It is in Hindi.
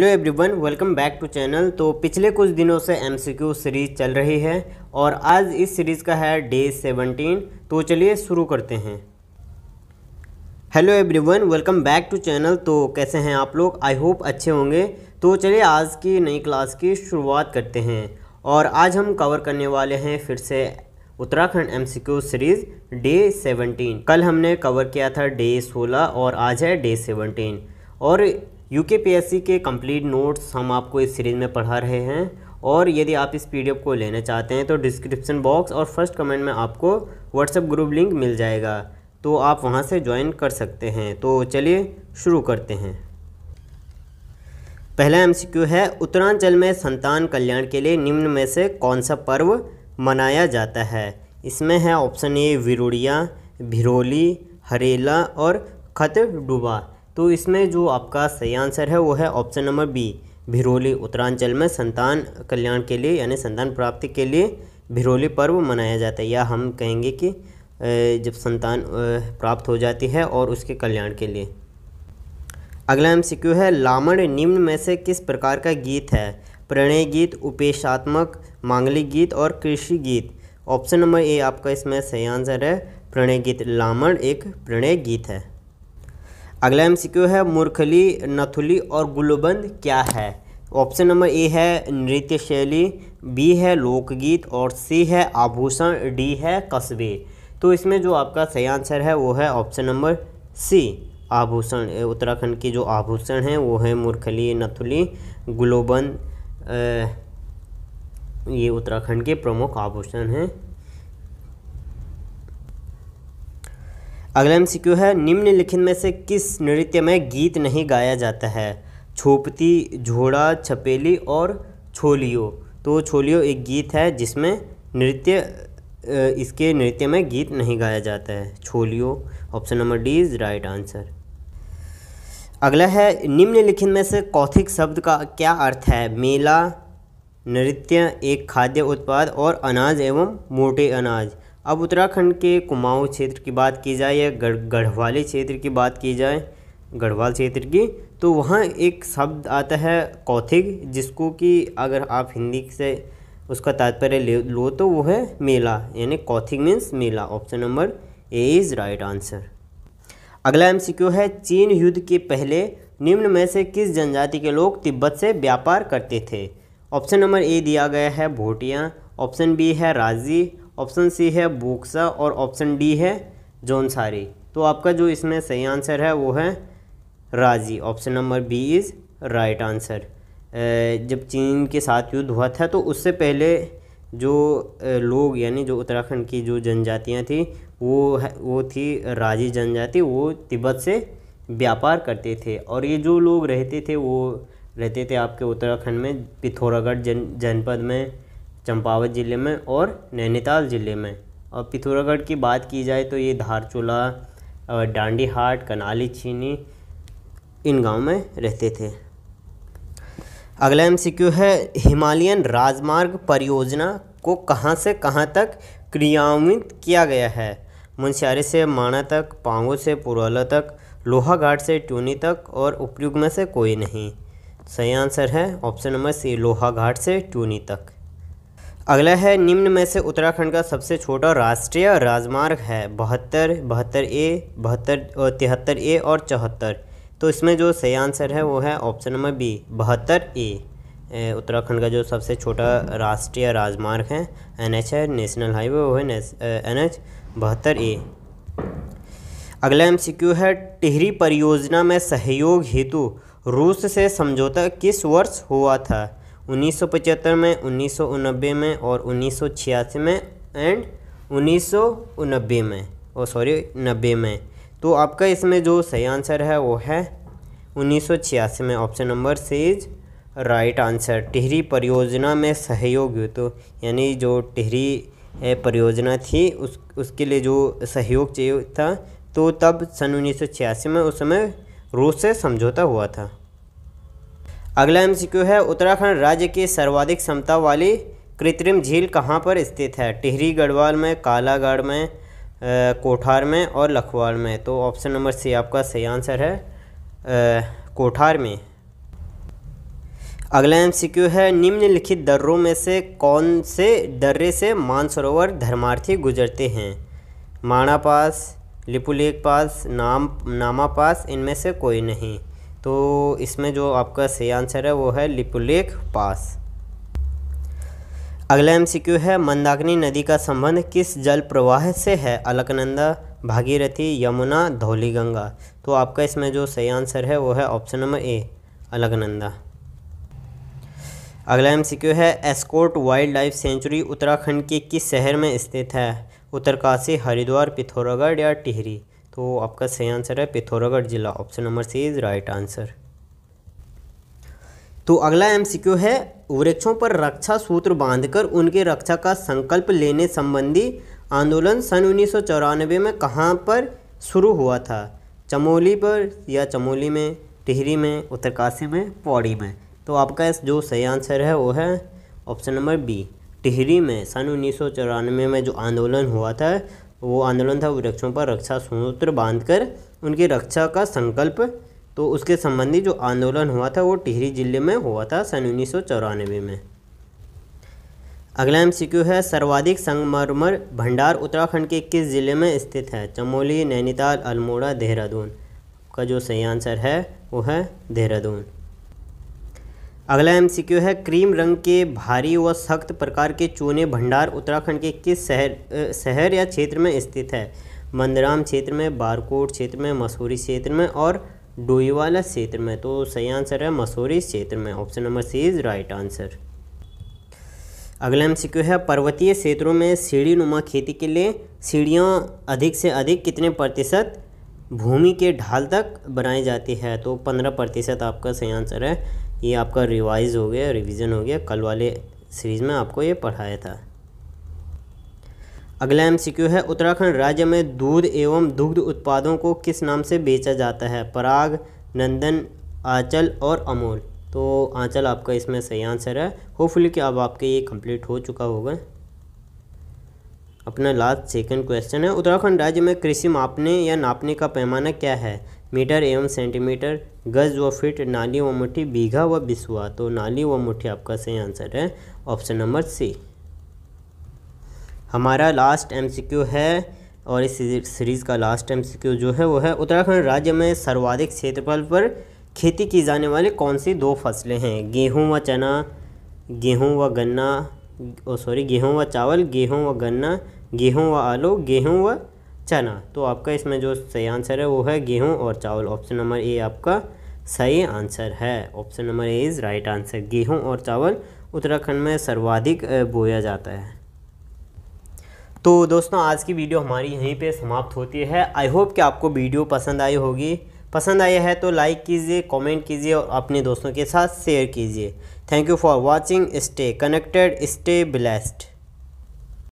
hello everyone welcome back to channel तो पिछले कुछ दिनों से एमसीक्यू सीरीज़ चल रही है और आज इस सीरीज़ का है डे 17 तो चलिए शुरू करते हैं hello everyone welcome back to channel तो कैसे हैं आप लोग आई होप अच्छे होंगे तो चलिए आज की नई क्लास की शुरुआत करते हैं और आज हम कवर करने वाले हैं फिर से Uttarakhand M series day seventeen कल हमने कवर किया था डे सोलह और आज है डे सेवनटीन और U K P S C के कंप्लीट नोट्स हम आपको इस सीरीज़ में पढ़ा रहे हैं और यदि आप इस पी डी एफ को लेना चाहते हैं तो डिस्क्रिप्शन बॉक्स और फर्स्ट कमेंट में आपको व्हाट्सएप ग्रुप लिंक मिल जाएगा तो आप वहाँ से ज्वाइन कर सकते हैं तो चलिए शुरू करते हैं पहला एमसीक्यू है उत्तरांचल में संतान कल्याण के लिए निम्न में से कौन सा पर्व मनाया जाता है इसमें है ऑप्शन ए विरोड़िया भिरोली हरेला और खतडुबा तो इसमें जो आपका सही आंसर है वो है option number B Bhiroli Uttaranchal में संतान कल्याण के लिए यानी संतान प्राप्ति के लिए भिरोली पर्व मनाया जाता है या हम कहेंगे कि जब संतान प्राप्त हो जाती है और उसके कल्याण के लिए अगला एम सिक्यू है लामण निम्न में से किस प्रकार का गीत है प्रणय गीत उपेशात्मक मांगलिक गीत और कृषि गीत ऑप्शन नंबर ए आपका इसमें सही आंसर है प्रणय गीत लामण एक प्रणय गीत है अगला एम है मूर्खली नथुली और गुलबंद क्या है ऑप्शन नंबर ए है नृत्य शैली बी है लोकगीत और सी है आभूषण डी है कस्बे तो इसमें जो आपका सही आंसर है वो है ऑप्शन नंबर सी आभूषण उत्तराखंड के जो आभूषण हैं वो है मूर्खली नथुली गुलोबंद ये उत्तराखंड के प्रमुख आभूषण हैं अगला एम है निम्नलिखित में से किस नृत्य में गीत नहीं गाया जाता है छोपती झोड़ा छपेली और छोलियो तो छोलियो एक गीत है जिसमें नृत्य इसके नृत्य में गीत नहीं गाया जाता है छोलियो option number D is right answer अगला है निम्नलिखित में से कौथिक शब्द का क्या अर्थ है मेला नृत्य एक खाद्य उत्पाद और अनाज एवं मोटे अनाज अब उत्तराखंड के कुमाऊँ क्षेत्र की बात की जाए या गढ़वाली क्षेत्र की बात की जाए गढ़वाल क्षेत्र की तो वहाँ एक शब्द आता है कौथिक जिसको कि अगर आप हिंदी से उसका तात्पर्य ले लो तो वो है मेला यानी कौथिक मीन्स मेला option number A is right answer अगला एम है चीन युद्ध के पहले निम्न में से किस जनजाति के लोग तिब्बत से व्यापार करते थे ऑप्शन नंबर ए दिया गया है भोटिया ऑप्शन बी है राजी ऑप्शन सी है बोक्सा और ऑप्शन डी है जौनसारी तो आपका जो इसमें सही आंसर है वो है Raji option number B is right answer जब चीन के साथ युद्ध हुआ था तो उससे पहले जो लोग यानी जो उत्तराखंड की जो जनजातियाँ थी वो वो थी राजी जनजाति वो तिब्बत से व्यापार करते थे और ये जो लोग रहते थे वो रहते थे आपके उत्तराखंड में पिथौरागढ़ जन जनपद में चंपावत ज़िले में और नैनीताल ज़िले में और पिथौरागढ़ की बात की जाए तो ये धारचूला डांडी हाट कनाली चीनी इन गाँव में रहते थे अगला एम है हिमालयन राजमार्ग परियोजना को कहाँ से कहाँ तक क्रियान्वित किया गया है मुंशियारे से माणा तक पांगो से पुरोला तक लोहाघाट से ट्यूनी तक और उपयुग में से कोई नहीं सही आंसर है ऑप्शन नंबर सी लोहाघाट से ट्यूनी तक अगला है निम्न में से उत्तराखंड का सबसे छोटा राष्ट्रीय राजमार्ग है बहत्तर बहत्तर ए बहत्तर तिहत्तर ए और चौहत्तर तो इसमें जो सही आंसर है वो है ऑप्शन नंबर बी बहत्तर ए उत्तराखंड का जो सबसे छोटा राष्ट्रीय राजमार्ग है एन है नेशनल हाईवे वो है एन एच बहत्तर ए अगला एम है टिहरी परियोजना में सहयोग हेतु रूस से समझौता किस वर्ष हुआ था 1975 में उन्नीस में और उन्नीस में एंड उन्नीस में और सॉरी नब्बे में तो आपका इसमें जो सही आंसर है वो है उन्नीस में option number C is right answer Tehri परियोजना में सहयोग तो यानी जो टिहरी परियोजना थी उस उसके लिए जो सहयोग चाहिए था तो तब सन उन्नीस में उस समय रूस से समझौता हुआ था अगला एमसीक्यू है उत्तराखंड राज्य की सर्वाधिक क्षमता वाली कृत्रिम झील कहाँ पर स्थित है टिहरी गढ़वाल में कालागढ़ में कोठार में और लखवाड़ में तो ऑप्शन नंबर सी आपका सही आंसर है कोठार में अगला एम है निम्नलिखित दर्रों में से कौन से दर्रे से मानसरोवर धर्मार्थी गुजरते हैं माणा पास लिपुलेख पास नाम नामा पास इनमें से कोई नहीं तो इसमें जो आपका सही आंसर है वो है लिपुलेख पास अगला एमसीक्यू है मंदाकिनी नदी का संबंध किस जल प्रवाह से है अलकनंदा भागीरथी यमुना धौली गंगा तो आपका इसमें जो सही आंसर है वो है ऑप्शन नंबर ए अलकनंदा अगला एमसीक्यू है Askot wildlife sanctuary Uttarakhand के किस शहर में स्थित है उत्तरकाशी हरिद्वार पिथौरागढ़ या टिहरी तो आपका सही आंसर है पिथौरागढ़ जिला option number C is right answer तो अगला एमसीक्यू है वृक्षों पर रक्षा सूत्र बांधकर उनके रक्षा का संकल्प लेने संबंधी आंदोलन सन उन्नीस में कहाँ पर शुरू हुआ था चमोली पर या चमोली में टिहरी में उत्तरकाशी में पौड़ी में तो आपका जो सही आंसर है वो है ऑप्शन नंबर बी टिहरी में सन उन्नीस में जो आंदोलन हुआ था वो आंदोलन था वृक्षों पर रक्षा सूत्र बांधकर उनकी रक्षा का संकल्प तो उसके संबंधी जो आंदोलन हुआ था वो टिहरी जिले में हुआ था सन उन्नीस में अगला एम है सर्वाधिक संगमरमर भंडार उत्तराखंड के किस ज़िले में स्थित है चमोली नैनीताल अल्मोड़ा देहरादून का जो सही आंसर है वो है देहरादून अगला एमसीक्यू है क्रीम रंग के भारी व सख्त प्रकार के चूने भंडार उत्तराखंड के किस शहर शहर या क्षेत्र में स्थित है मंदराम क्षेत्र में बारकोट क्षेत्र में मसूरी क्षेत्र में और डोईवाला क्षेत्र में तो सही आंसर है मसूरी क्षेत्र में option number C is right answer अगला एम है पर्वतीय क्षेत्रों में सीढ़ी नुमा खेती के लिए सीढ़ियाँ अधिक से अधिक कितने प्रतिशत भूमि के ढाल तक बनाई जाती है तो पंद्रह प्रतिशत आपका सही आंसर है ये आपका रिवाइज हो गया रिवीजन हो गया कल वाले सीरीज़ में आपको ये पढ़ाया था अगला एम है उत्तराखंड राज्य में दूध एवं दुग्ध उत्पादों को किस नाम से बेचा जाता है पराग नंदन आंचल और अमूल तो आंचल आपका इसमें सही आंसर है होपफुली कि अब आपके ये कंप्लीट हो चुका होगा अपना लास्ट सेकंड क्वेश्चन है उत्तराखंड राज्य में कृषि मापने या नापने का पैमाना क्या है मीटर एवं सेंटीमीटर गज व फिट नाली व मुठ्ठी बीघा व बिसुआ तो नाली व मुठ्ठी आपका सही आंसर है ऑप्शन नंबर सी हमारा लास्ट एमसीक्यू है और इस सीरीज़ का लास्ट एमसीक्यू जो है वो है उत्तराखंड राज्य में सर्वाधिक क्षेत्रफल पर खेती की जाने वाली कौन सी दो फसलें हैं गेहूँ व चना गेहूँ व गन्ना सॉरी गेहूँ व चावल गेहूँ व गन्ना गेहूँ व आलू गेहूँ व चना तो आपका इसमें जो सही आंसर है वो है गेहूँ और चावल ऑप्शन नंबर ए आपका सही आंसर है option number A is right answer गेहूँ और चावल उत्तराखंड में सर्वाधिक बोया जाता है तो दोस्तों आज की वीडियो हमारी यहीं पे समाप्त होती है आई होप कि आपको वीडियो पसंद आई होगी पसंद आई है तो लाइक कीजिए कॉमेंट कीजिए और अपने दोस्तों के साथ शेयर कीजिए thank you for watching stay connected stay blessed